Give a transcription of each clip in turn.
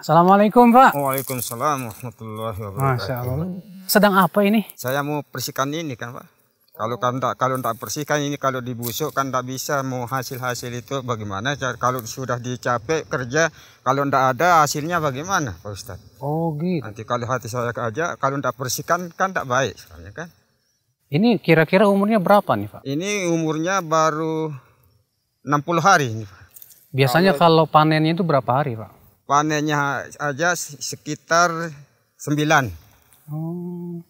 Assalamualaikum Pak. Waalaikumsalam warahmatullahi wabarakatuh. Masya Allah. Sedang apa ini? Saya mau bersihkan ini kan Pak. Kalau kan tak kalau tak bersihkan ini kalau dibusuk kan tak bisa mau hasil hasil itu bagaimana? Kalau sudah dicapek kerja kalau tidak ada hasilnya bagaimana Pak Ustad? Oh gitu. Nanti kalau hati saya aja kalau tidak bersihkan kan tak baik soalnya kan. Ini kira-kira umurnya berapa nih Pak? Ini umurnya baru 60 hari ini Pak. Biasanya kalau, kalau panennya itu berapa hari Pak? panennya aja sekitar 9. Oh.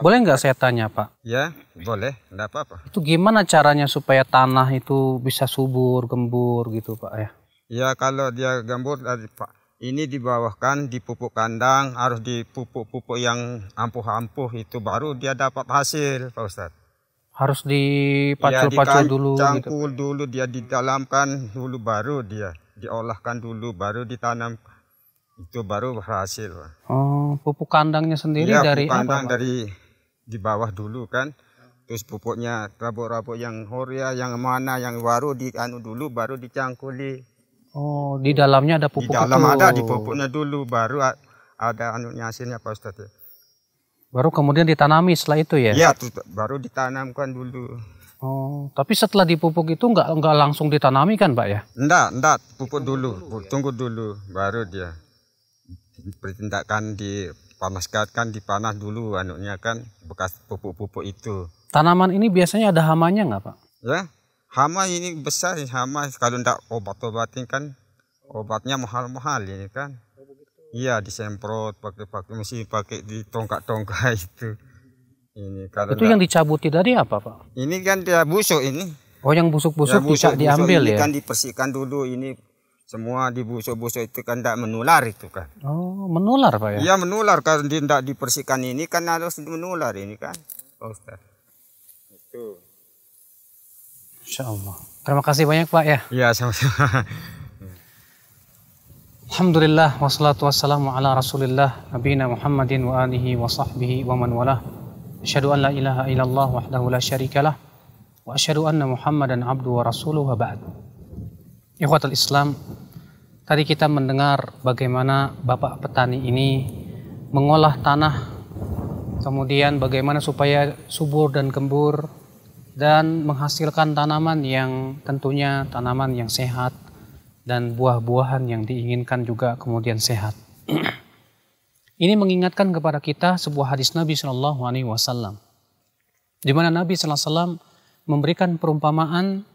Boleh nggak saya tanya Pak? Ya boleh, nggak apa-apa. Itu gimana caranya supaya tanah itu bisa subur, gembur gitu Pak ya? Ya kalau dia gembur dari eh, Pak ini dibawahkan di pupuk kandang harus di pupuk-pupuk yang ampuh-ampuh itu baru dia dapat hasil Pak Ustadz. Harus dipacul-pacul ya, dulu. Gitu, cangkul gitu. dulu dia didalamkan dulu baru dia diolahkan dulu baru ditanam itu baru berhasil. Oh, pupuk kandangnya sendiri ya, dari pupuk kandang apa, dari di bawah dulu kan. Terus pupuknya rabuk-rabuk yang horia, yang mana, yang baru di anu dulu baru dicangkuli. Oh, di dalamnya ada pupuk Di dalam itu. ada di pupuknya dulu baru ada anu hasilnya Pak Ustaz. Baru kemudian ditanami setelah itu ya? Iya, baru ditanamkan dulu. Oh, tapi setelah dipupuk itu nggak nggak langsung ditanami kan, Pak ya? Enggak, enggak, pupuk dulu, tunggu dulu, baru dia bertindakan dipanaskan kan dipanas dulu anunya kan bekas pupuk-pupuk itu. Tanaman ini biasanya ada hamanya nggak, Pak? Ya, hama ini besar hama kalau enggak obat-obatin kan obatnya mahal-mahal ini kan. Oh, iya disemprot pakai pakai mesti pakai di tongkat-tongkat itu. Ini karena Itu yang dicabuti tadi apa, Pak? Ini kan dia busuk ini. Oh, yang busuk-busuk ya, busuk, diambil ini ya. kan dipersihkan dulu ini semua dibusuk-busuk itu kan tidak menular itu kan. Oh, menular Pak ya? Iya, menular karena tidak dipersihkan ini kan harus menular ini kan. Pak Ustaz. Itu. Insya Terima kasih banyak Pak ya. Iya sama-sama. Alhamdulillah wassalatu wassalamu ala Rasulillah Nabi Muhammadin wa alihi wa sahbihi wa man walah. Asyhadu an la ilaha illallah wahdahu la syarikalah wa asyhadu anna muhammadan abdu wa rasuluhu wa ba'd. Ikhwatul Islam, tadi kita mendengar bagaimana bapak petani ini mengolah tanah kemudian bagaimana supaya subur dan gembur dan menghasilkan tanaman yang tentunya tanaman yang sehat dan buah-buahan yang diinginkan juga kemudian sehat. Ini mengingatkan kepada kita sebuah hadis Nabi Shallallahu Alaihi Wasallam, di mana Nabi Shallallahu Alaihi Wasallam memberikan perumpamaan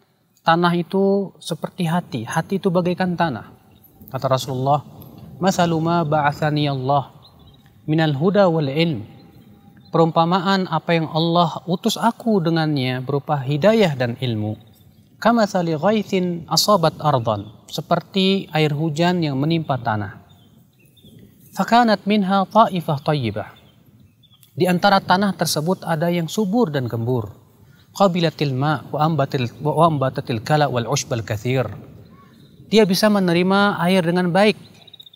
tanah itu seperti hati, hati itu bagaikan tanah. Kata Rasulullah, "Masaluma ba'athani Allah minal huda wal ilm." Perumpamaan apa yang Allah utus aku dengannya berupa hidayah dan ilmu kama sali ghaithin asabat ardan seperti air hujan yang menimpa tanah Fakanat minha ta'ifah tayyibah. Di antara tanah tersebut ada yang subur dan gembur. Qabilatil ma wa ambatil wa ambatatil kala wal ushbal kathir. Dia bisa menerima air dengan baik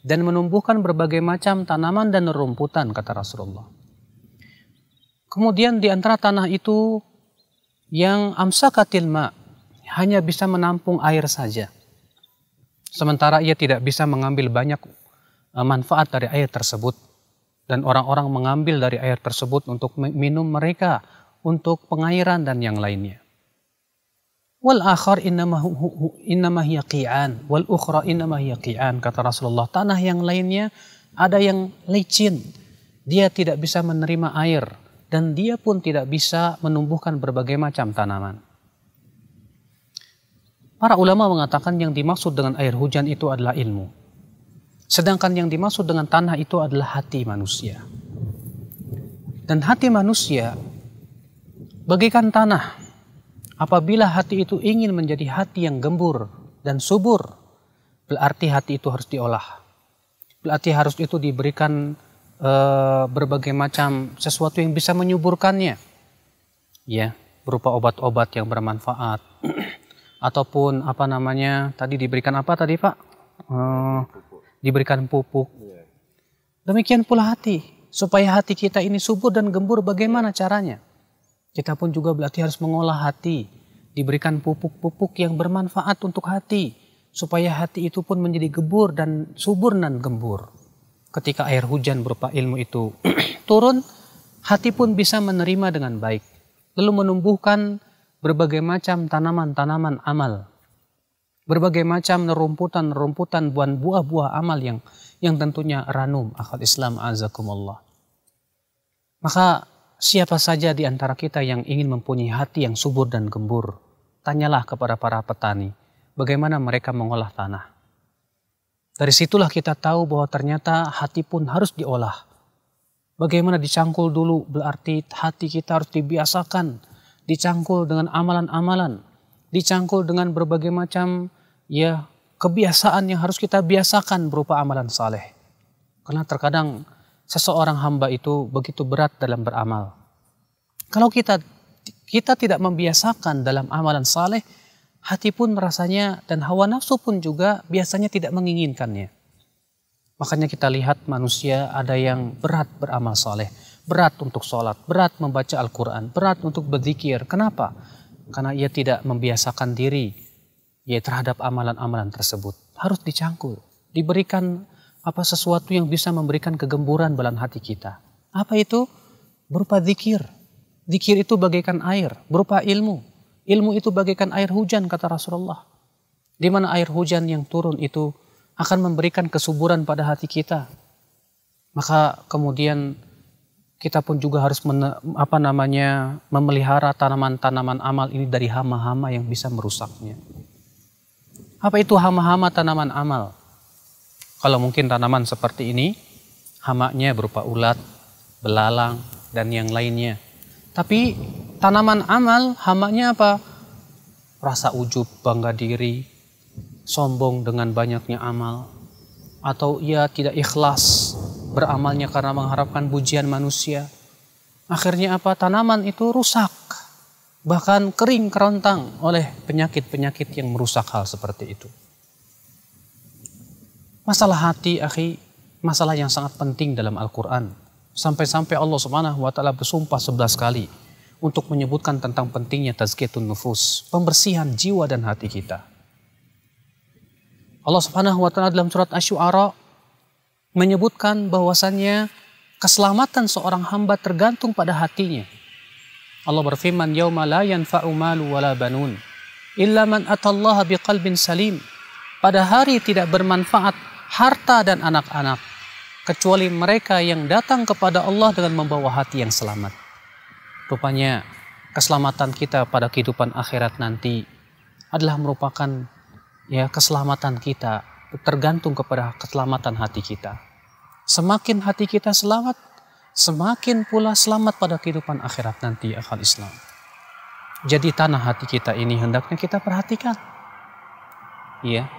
dan menumbuhkan berbagai macam tanaman dan rumputan kata Rasulullah. Kemudian di antara tanah itu yang amsakatil ma hanya bisa menampung air saja. Sementara ia tidak bisa mengambil banyak Eh, manfaat dari air tersebut. Dan orang-orang mengambil dari air tersebut untuk minum mereka, untuk pengairan dan yang lainnya. Wal akhar innama qian wal ukhra innama qian kata Rasulullah. Tanah yang lainnya ada yang licin, dia tidak bisa menerima air, dan dia pun tidak bisa menumbuhkan berbagai macam tanaman. Para ulama mengatakan yang dimaksud dengan air hujan itu adalah ilmu Sedangkan yang dimaksud dengan tanah itu adalah hati manusia. Dan hati manusia bagikan tanah. Apabila hati itu ingin menjadi hati yang gembur dan subur, berarti hati itu harus diolah. Berarti harus itu diberikan e, berbagai macam sesuatu yang bisa menyuburkannya. Ya, berupa obat-obat yang bermanfaat ataupun apa namanya? Tadi diberikan apa tadi, Pak? E, diberikan pupuk. Iya. Demikian pula hati, supaya hati kita ini subur dan gembur bagaimana iya. caranya? Kita pun juga berarti harus mengolah hati, diberikan pupuk-pupuk yang bermanfaat untuk hati, supaya hati itu pun menjadi gembur dan subur dan gembur. Ketika air hujan berupa ilmu itu turun, hati pun bisa menerima dengan baik, lalu menumbuhkan berbagai macam tanaman-tanaman amal berbagai macam nerumputan-nerumputan buah-buah amal yang yang tentunya ranum akal Islam azakumullah. Maka siapa saja di antara kita yang ingin mempunyai hati yang subur dan gembur, tanyalah kepada para petani bagaimana mereka mengolah tanah. Dari situlah kita tahu bahwa ternyata hati pun harus diolah. Bagaimana dicangkul dulu berarti hati kita harus dibiasakan, dicangkul dengan amalan-amalan dicangkul dengan berbagai macam ya kebiasaan yang harus kita biasakan berupa amalan saleh. Karena terkadang seseorang hamba itu begitu berat dalam beramal. Kalau kita kita tidak membiasakan dalam amalan saleh, hati pun rasanya dan hawa nafsu pun juga biasanya tidak menginginkannya. Makanya kita lihat manusia ada yang berat beramal saleh, berat untuk sholat, berat membaca Al-Quran, berat untuk berzikir. Kenapa? karena ia tidak membiasakan diri ya terhadap amalan-amalan tersebut. Harus dicangkul, diberikan apa sesuatu yang bisa memberikan kegemburan dalam hati kita. Apa itu? Berupa zikir. Zikir itu bagaikan air, berupa ilmu. Ilmu itu bagaikan air hujan kata Rasulullah. Di mana air hujan yang turun itu akan memberikan kesuburan pada hati kita. Maka kemudian kita pun juga harus men, apa namanya memelihara tanaman-tanaman amal ini dari hama-hama yang bisa merusaknya. Apa itu hama-hama tanaman amal? Kalau mungkin tanaman seperti ini, hamanya berupa ulat, belalang, dan yang lainnya. Tapi tanaman amal, hamanya apa? Rasa ujub, bangga diri, sombong dengan banyaknya amal. Atau ia ya tidak ikhlas beramalnya karena mengharapkan pujian manusia. Akhirnya apa? Tanaman itu rusak. Bahkan kering kerontang oleh penyakit-penyakit yang merusak hal seperti itu. Masalah hati, akhi, masalah yang sangat penting dalam Al-Quran. Sampai-sampai Allah Subhanahu wa Ta'ala bersumpah sebelas kali untuk menyebutkan tentang pentingnya tazkiyatun nufus, pembersihan jiwa dan hati kita. Allah Subhanahu wa taala dalam surat Asy-Syu'ara menyebutkan bahwasannya keselamatan seorang hamba tergantung pada hatinya. Allah berfirman, Yawma la yanfa'u malu wala banun illa man atallaha biqalbin salim." Pada hari tidak bermanfaat harta dan anak-anak kecuali mereka yang datang kepada Allah dengan membawa hati yang selamat. Rupanya keselamatan kita pada kehidupan akhirat nanti adalah merupakan ya keselamatan kita tergantung kepada keselamatan hati kita. Semakin hati kita selamat, semakin pula selamat pada kehidupan akhirat nanti akal Islam. Jadi tanah hati kita ini hendaknya kita perhatikan. Ya.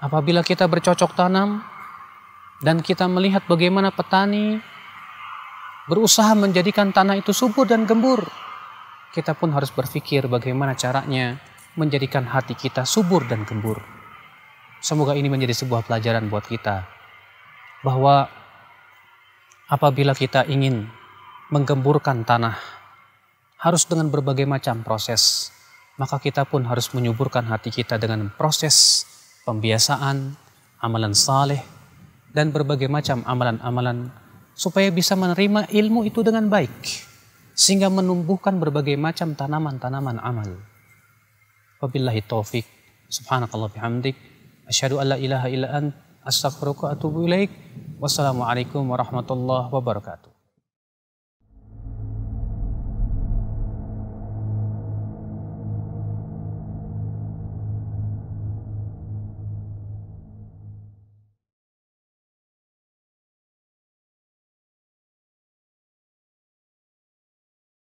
Apabila kita bercocok tanam dan kita melihat bagaimana petani berusaha menjadikan tanah itu subur dan gembur, kita pun harus berpikir bagaimana caranya menjadikan hati kita subur dan gembur. Semoga ini menjadi sebuah pelajaran buat kita bahwa apabila kita ingin menggemburkan tanah harus dengan berbagai macam proses, maka kita pun harus menyuburkan hati kita dengan proses pembiasaan, amalan saleh, dan berbagai macam amalan-amalan supaya bisa menerima ilmu itu dengan baik sehingga menumbuhkan berbagai macam tanaman-tanaman amal. Wabillahi taufik. Subhanakallah bihamdik. Asyhadu an la ilaha illa ant astaghfiruka wa atubu ilaik. Wassalamualaikum warahmatullahi wabarakatuh.